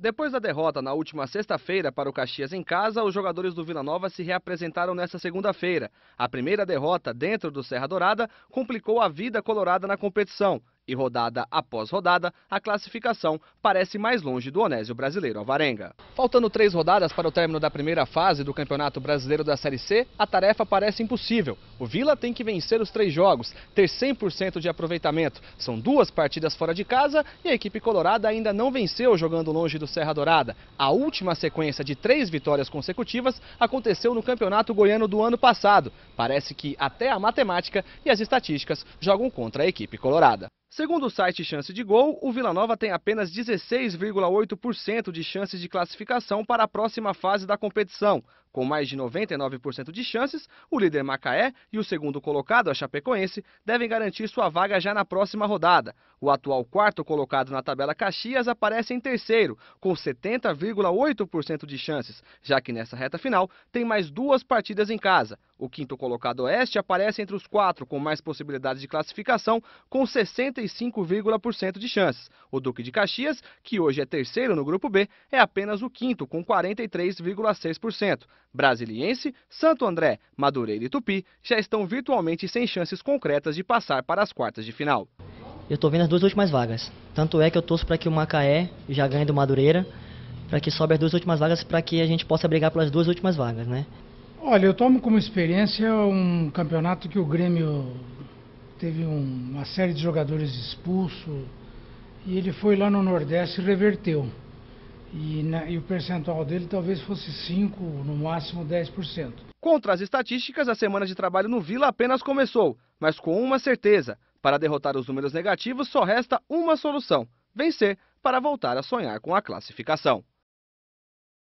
Depois da derrota na última sexta-feira para o Caxias em casa, os jogadores do Vila Nova se reapresentaram nesta segunda-feira. A primeira derrota dentro do Serra Dourada complicou a vida colorada na competição e rodada após rodada, a classificação parece mais longe do Onésio brasileiro Alvarenga. Faltando três rodadas para o término da primeira fase do Campeonato Brasileiro da Série C, a tarefa parece impossível. O Vila tem que vencer os três jogos, ter 100% de aproveitamento. São duas partidas fora de casa e a equipe colorada ainda não venceu jogando longe do Serra Dourada. A última sequência de três vitórias consecutivas aconteceu no Campeonato Goiano do ano passado. Parece que até a matemática e as estatísticas jogam contra a equipe colorada. Segundo o site Chance de Gol, o Vila Nova tem apenas 16,8% de chances de classificação para a próxima fase da competição. Com mais de 99% de chances, o líder Macaé e o segundo colocado, a Chapecoense, devem garantir sua vaga já na próxima rodada. O atual quarto colocado na tabela Caxias aparece em terceiro, com 70,8% de chances, já que nessa reta final tem mais duas partidas em casa. O quinto colocado Oeste aparece entre os quatro, com mais possibilidades de classificação, com 60 45,1% de chances. O Duque de Caxias, que hoje é terceiro no grupo B, é apenas o quinto com 43,6%. Brasiliense, Santo André, Madureira e Tupi já estão virtualmente sem chances concretas de passar para as quartas de final. Eu estou vendo as duas últimas vagas. Tanto é que eu torço para que o Macaé já ganhe do Madureira, para que sobe as duas últimas vagas, para que a gente possa brigar pelas duas últimas vagas, né? Olha, eu tomo como experiência um campeonato que o Grêmio teve um, uma série de jogadores expulsos e ele foi lá no Nordeste e reverteu. E, na, e, o percentual dele talvez fosse 5, no máximo 10%. Contra as estatísticas, a semana de trabalho no Vila apenas começou, mas com uma certeza: para derrotar os números negativos só resta uma solução: vencer para voltar a sonhar com a classificação.